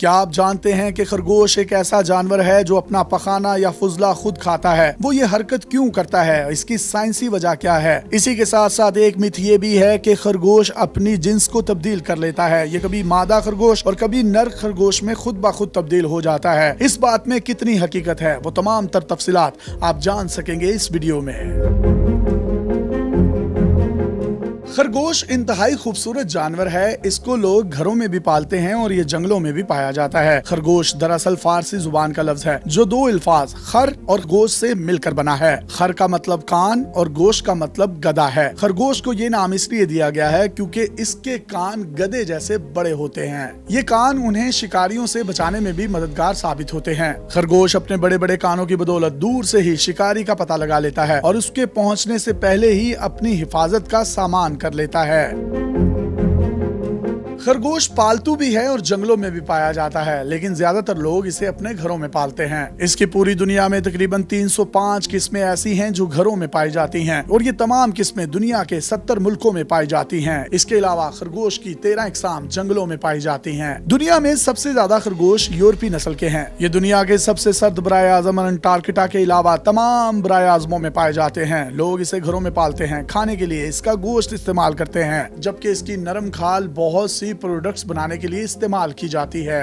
क्या आप जानते हैं कि खरगोश एक ऐसा जानवर है जो अपना पखाना या फुजला खुद खाता है वो ये हरकत क्यों करता है इसकी साइंसी वजह क्या है इसी के साथ साथ एक मिथ ये भी है कि खरगोश अपनी जिन्स को तब्दील कर लेता है ये कभी मादा खरगोश और कभी नर खरगोश में खुद ब खुद तब्दील हो जाता है इस बात में कितनी हकीकत है वो तमाम तर तफसीत आप जान सकेंगे इस वीडियो में खरगोश इंतहाई खूबसूरत जानवर है इसको लोग घरों में भी पालते हैं और ये जंगलों में भी पाया जाता है खरगोश दरअसल फारसी जुबान का लफ्ज है जो दो अल्फाज खर और गोश से मिलकर बना है खर का मतलब कान और गोश का मतलब गदा है खरगोश को ये नाम इसलिए दिया गया है क्योंकि इसके कान गदे जैसे बड़े होते हैं ये कान उन्हें शिकारियों से बचाने में भी मददगार साबित होते हैं खरगोश अपने बड़े बड़े कानों की बदौलत दूर से ही शिकारी का पता लगा लेता है और उसके पहुँचने से पहले ही अपनी हिफाजत का सामान कर लेता है खरगोश पालतू भी है और जंगलों में भी पाया जाता है लेकिन ज्यादातर लोग इसे अपने घरों में पालते हैं इसकी पूरी दुनिया में तकरीबन 305 किस्में ऐसी हैं जो घरों में पाई जाती हैं और ये तमाम किस्में दुनिया के 70 मुल्कों में पाई जाती हैं इसके अलावा खरगोश की तेरह इकसाम जंगलों में पाई जाती है दुनिया में सबसे ज्यादा खरगोश यूरोपीय नस्ल के हैं ये दुनिया के सबसे सर्द बरए आजम अंटार्कटा के अलावा तमाम बरए आजमों में पाए जाते हैं लोग इसे घरों में पालते हैं खाने के लिए इसका गोश्त इस्तेमाल करते हैं जबकि इसकी नरम खाल बहुत सी प्रोडक्ट्स बनाने के लिए इस्तेमाल की जाती है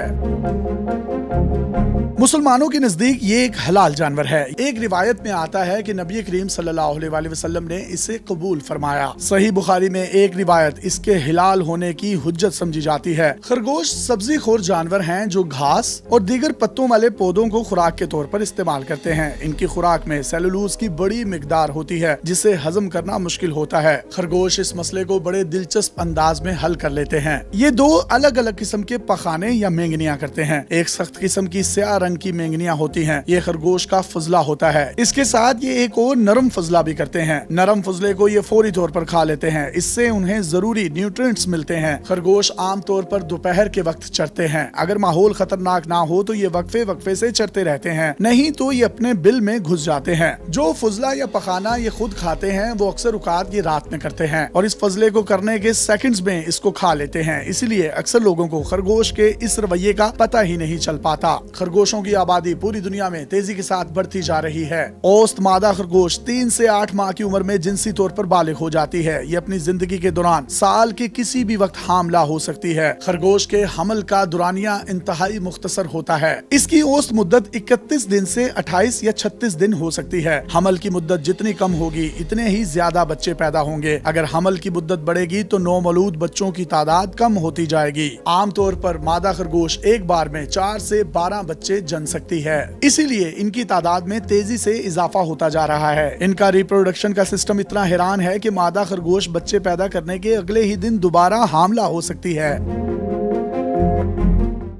मुसलमानों के नजदीक ये एक हलाल जानवर है एक रिवायत में आता है कि नबी करीम सल्लल्लाहु अलैहि वसल्लम ने इसे कबूल फरमाया सही बुखारी में एक रिवायत इसके हिलाल होने की हुज्जत समझी जाती है खरगोश सब्जी खोर जानवर हैं जो घास और दीगर पत्तों वाले पौधों को खुराक के तौर पर इस्तेमाल करते हैं इनकी खुराक में सेलुलूज की बड़ी मकदार होती है जिसे हजम करना मुश्किल होता है खरगोश इस मसले को बड़े दिलचस्प अंदाज में हल कर लेते हैं ये दो अलग अलग किस्म के पखाने या मेंगनिया करते हैं एक सख्त किस्म की स्या रंग की मेंगनियाँ होती है ये खरगोश का फजला होता है इसके साथ ये एक और नरम फजला भी करते हैं नरम फजले को ये फौरी तौर पर खा लेते हैं इससे उन्हें जरूरी न्यूट्रिएंट्स मिलते हैं खरगोश आमतौर पर दोपहर के वक्त चढ़ते हैं अगर माहौल खतरनाक ना हो तो ये वक्फे वक्फे से चढ़ते रहते हैं नहीं तो ये अपने बिल में घुस जाते हैं जो फजला या पखाना ये खुद खाते हैं वो अक्सर उकात ये रात में करते हैं और इस फजले को करने के सेकेंड में इसको खा लेते हैं इसलिए अक्सर लोगों को खरगोश के इस रवैये का पता ही नहीं चल पाता खरगोश खरगोशों की आबादी पूरी दुनिया में तेजी के साथ बढ़ती जा रही है औस्त मादा खरगोश तीन से आठ माह की उम्र में जिनसी तौर पर बालिग हो जाती है ये अपनी जिंदगी के दौरान साल के किसी भी वक्त हामला हो सकती है खरगोश के हमल का दुरानिया इंतहाई मुख्तसर होता है इसकी औस्त मुद्दत इकतीस दिन से अट्ठाईस या छत्तीस दिन हो सकती है हमल की मुद्दत जितनी कम होगी इतने ही ज्यादा बच्चे पैदा होंगे अगर हमल की मुद्दत बढ़ेगी तो नौमलूद बच्चों की तादाद कम होती जाएगी आमतौर पर मादा खरगोश एक बार में चार से बारह बच्चे जन सकती है इसीलिए इनकी तादाद में तेजी से इजाफा होता जा रहा है इनका रिप्रोडक्शन का सिस्टम इतना हैरान है कि मादा खरगोश बच्चे पैदा करने के अगले ही दिन दोबारा हमला हो सकती है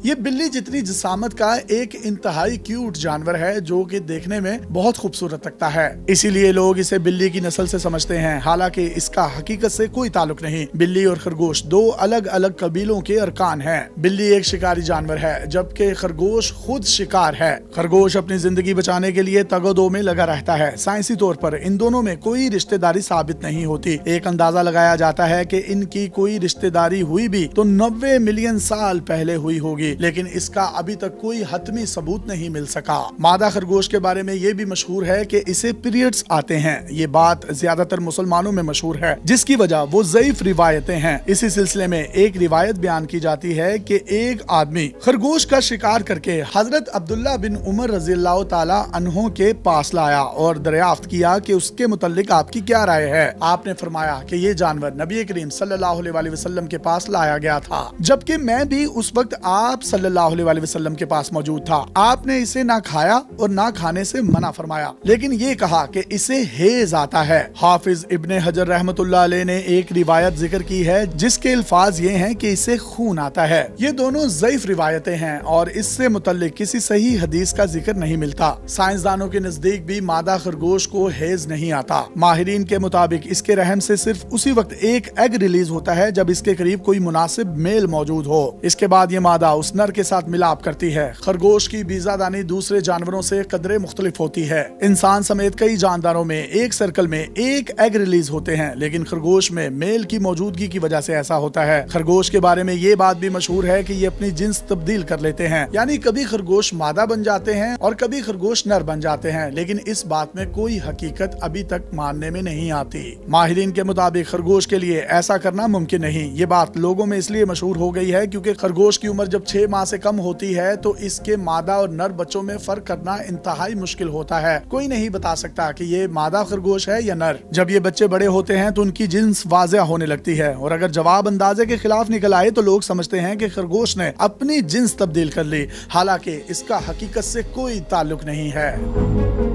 ये बिल्ली जितनी जिसामत का एक इंतहाई क्यूट जानवर है जो कि देखने में बहुत खूबसूरत लगता है इसीलिए लोग इसे बिल्ली की नस्ल से समझते हैं हालांकि इसका हकीकत से कोई ताल्लुक नहीं बिल्ली और खरगोश दो अलग अलग कबीलों के अरकान हैं। बिल्ली एक शिकारी जानवर है जबकि खरगोश खुद शिकार है खरगोश अपनी जिंदगी बचाने के लिए तगदो में लगा रहता है साइंसी तौर पर इन दोनों में कोई रिश्तेदारी साबित नहीं होती एक अंदाजा लगाया जाता है की इनकी कोई रिश्तेदारी हुई भी तो नब्बे मिलियन साल पहले हुई होगी लेकिन इसका अभी तक कोई हतमी सबूत नहीं मिल सका मादा खरगोश के बारे में ये भी मशहूर है कि इसे पीरियड्स आते हैं ये बात ज्यादातर मुसलमानों में मशहूर है जिसकी वजह वो जयफ रिवायतें हैं इसी सिलसिले में एक रिवायत बयान की जाती है कि एक आदमी खरगोश का शिकार करके हजरत अब्दुल्ला बिन उमर रजील्ला तहों के पास लाया और दरियाफ्त किया कि उसके मुतालिक आपकी क्या राय है आपने फरमाया कि ये जानवर नबी करीम सल्लल्लाहु अलैहि वसल्लम के पास लाया गया था जबकि मैं भी उस वक्त आप सल्लल्लाहु अलैहि वसल्लम के पास मौजूद था आपने इसे ना खाया और ना खाने से मना फरमाया लेकिन ये कहा कि इसे हेज आता है हाफिज इब्ने हजर रहमत ने एक रिवायत जिक्र की है जिसके अल्फाज ये है की इसे खून आता है ये दोनों जयफ रिवायतें हैं और इससे मुतल किसी सही हदीस का जिक्र नहीं मिलता साइंसदानों के नजदीक भी मादा खरगोश को हेज नहीं आता माहरीन के मुताबिक इसके रहम से सिर्फ उसी वक्त एक एग रिलीज होता है जब इसके करीब कोई मुनासिब मेल मौजूद हो इसके बाद ये मादा उस नर के साथ मिलाप करती है खरगोश की बीजादानी दूसरे जानवरों से कदरे मुख्तलिफ होती है इंसान समेत कई जानदारों में एक सर्कल में एक एग रिलीज होते हैं लेकिन खरगोश में मेल की मौजूदगी की वजह से ऐसा होता है खरगोश के बारे में ये बात भी मशहूर है कि ये अपनी जिन्स तब्दील कर लेते हैं यानी कभी खरगोश मादा बन जाते हैं और कभी खरगोश नर बन जाते हैं लेकिन इस बात में कोई हकीकत अभी तक मानने में नहीं आती माहरीन के मुताबिक खरगोश के लिए ऐसा करना मुमकिन नहीं ये बात लोगों में इसलिए मशहूर हो गई है क्योंकि खरगोश की उम्र जब छह माह से कम होती है तो इसके मादा और नर बच्चों में फर्क करना इंतहाई मुश्किल होता है कोई नहीं बता सकता कि ये मादा खरगोश है या नर जब ये बच्चे बड़े होते हैं तो उनकी जिन्स वाजिया होने लगती है और अगर जवाब अंदाजे के खिलाफ निकल आए तो लोग समझते हैं कि खरगोश ने अपनी जिन्स तब्दील कर ली हालांकि इसका हकीकत से कोई ताल्लुक नहीं है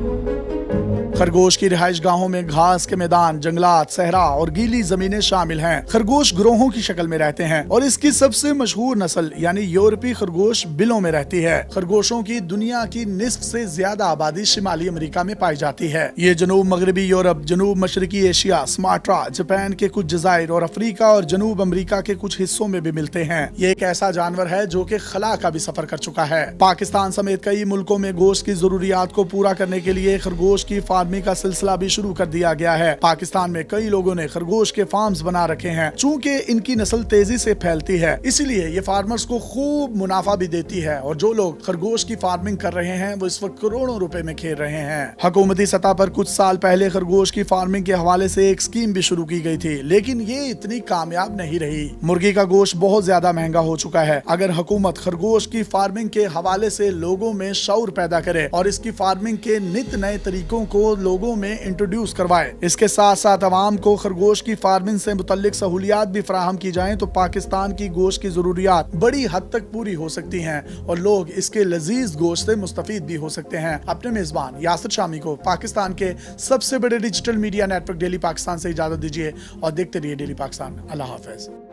खरगोश की रिहाइश गाहों में घास के मैदान जंगलात सहरा और गीली जमीनें शामिल हैं खरगोश ग्रोहों की शक्ल में रहते हैं और इसकी सबसे मशहूर नस्ल यानी यूरोपीय खरगोश बिलों में रहती है खरगोशों की दुनिया की निस्फ से ज्यादा आबादी शिमाली अमेरिका में पाई जाती है ये जनूब मगरबी यूरोप जनूब मशरकी एशिया स्मार्ट्रा जापान के कुछ जजायर और अफ्रीका और जनूब अमरीका के कुछ हिस्सों में भी मिलते हैं ये एक ऐसा जानवर है जो की खला का भी सफर कर चुका है पाकिस्तान समेत कई मुल्कों में गोश्त की जरूरियात को पूरा करने के लिए खरगोश की फार्म आदमी का सिलसिला भी शुरू कर दिया गया है पाकिस्तान में कई लोगों ने खरगोश के फार्म बना रखे हैं चूँकि इनकी नस्ल तेजी से फैलती है इसीलिए ये फार्मर्स को खूब मुनाफा भी देती है और जो लोग खरगोश की फार्मिंग कर रहे हैं वो इस वक्त करोड़ों रूपए में खेल रहे हैं हकूमती सतह पर कुछ साल पहले खरगोश की फार्मिंग के हवाले से एक स्कीम भी शुरू की गई थी लेकिन ये इतनी कामयाब नहीं रही मुर्गी का गोश्त बहुत ज्यादा महंगा हो चुका है अगर हुकूमत खरगोश की फार्मिंग के हवाले से लोगों में शौर पैदा करे और इसकी फार्मिंग के नित नए तरीकों को लोगों में इंट्रोड्यूस करवाए इसके साथ साथ आवाम को खरगोश की फार्मिंग से मुतलिक सहूलियात भी फ्राहम की जाए तो पाकिस्तान की गोश्त की जरूरियात बड़ी हद तक पूरी हो सकती है और लोग इसके लजीज गोश्त ऐसी मुस्तफ़ भी हो सकते हैं अपने मेजबान यासर शामी को पाकिस्तान के सबसे बड़े digital media network Daily Pakistan ऐसी इजाजत दीजिए और देखते रहिए डेली पाकिस्तान अल्लाह हाफिज़